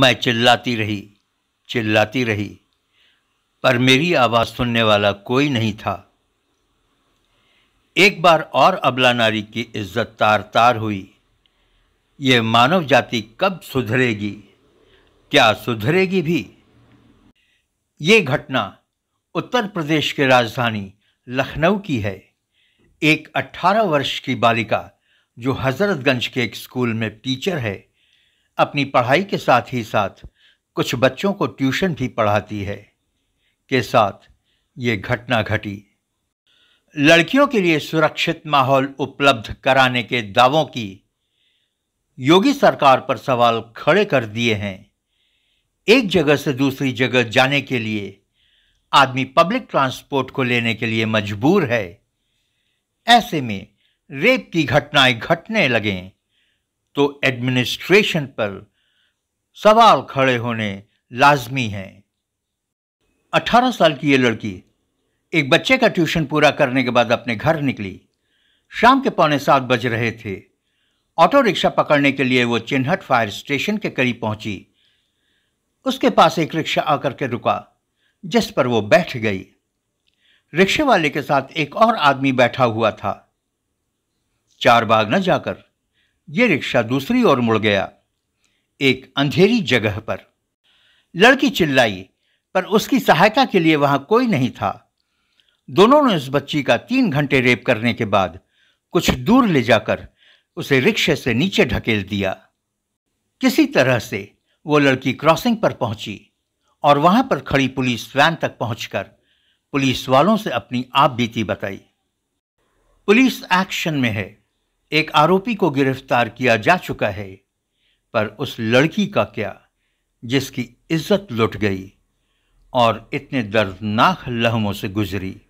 मैं चिल्लाती रही चिल्लाती रही पर मेरी आवाज़ सुनने वाला कोई नहीं था एक बार और अबला नारी की इज्जत तार तार हुई ये मानव जाति कब सुधरेगी क्या सुधरेगी भी ये घटना उत्तर प्रदेश के राजधानी लखनऊ की है एक 18 वर्ष की बालिका जो हज़रतगंज के एक स्कूल में टीचर है अपनी पढ़ाई के साथ ही साथ कुछ बच्चों को ट्यूशन भी पढ़ाती है के साथ ये घटना घटी लड़कियों के लिए सुरक्षित माहौल उपलब्ध कराने के दावों की योगी सरकार पर सवाल खड़े कर दिए हैं एक जगह से दूसरी जगह जाने के लिए आदमी पब्लिक ट्रांसपोर्ट को लेने के लिए मजबूर है ऐसे में रेप की घटनाएं घटने लगें तो एडमिनिस्ट्रेशन पर सवाल खड़े होने लाजमी हैं 18 साल की ये लड़की एक बच्चे का ट्यूशन पूरा करने के बाद अपने घर निकली शाम के पौने सात बज रहे थे ऑटो रिक्शा पकड़ने के लिए वो चिन्हट फायर स्टेशन के करीब पहुंची उसके पास एक रिक्शा आकर के रुका जिस पर वो बैठ गई रिक्शे वाले के साथ एक और आदमी बैठा हुआ था चार बाग न जाकर ये रिक्शा दूसरी ओर मुड़ गया एक अंधेरी जगह पर लड़की चिल्लाई पर उसकी सहायता के लिए वहां कोई नहीं था दोनों ने उस बच्ची का तीन घंटे रेप करने के बाद कुछ दूर ले जाकर उसे रिक्शे से नीचे ढकेल दिया किसी तरह से वो लड़की क्रॉसिंग पर पहुंची और वहां पर खड़ी पुलिस वैन तक पहुंचकर पुलिस वालों से अपनी आप बीती बताई पुलिस एक्शन में है एक आरोपी को गिरफ्तार किया जा चुका है पर उस लड़की का क्या जिसकी इज्जत लुट गई और इतने दर्दनाक लहमों से गुजरी